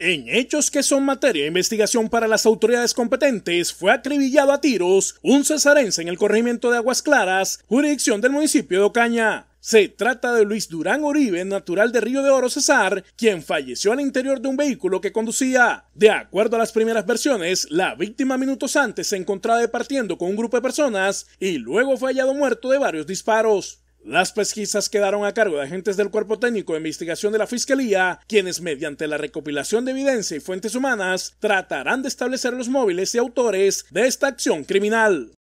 En hechos que son materia de investigación para las autoridades competentes, fue acribillado a tiros un cesarense en el corregimiento de Aguas Claras, jurisdicción del municipio de Ocaña. Se trata de Luis Durán Oribe, natural de Río de Oro Cesar, quien falleció al interior de un vehículo que conducía. De acuerdo a las primeras versiones, la víctima minutos antes se encontraba departiendo con un grupo de personas y luego fue hallado muerto de varios disparos. Las pesquisas quedaron a cargo de agentes del Cuerpo Técnico de Investigación de la Fiscalía, quienes mediante la recopilación de evidencia y fuentes humanas tratarán de establecer los móviles y autores de esta acción criminal.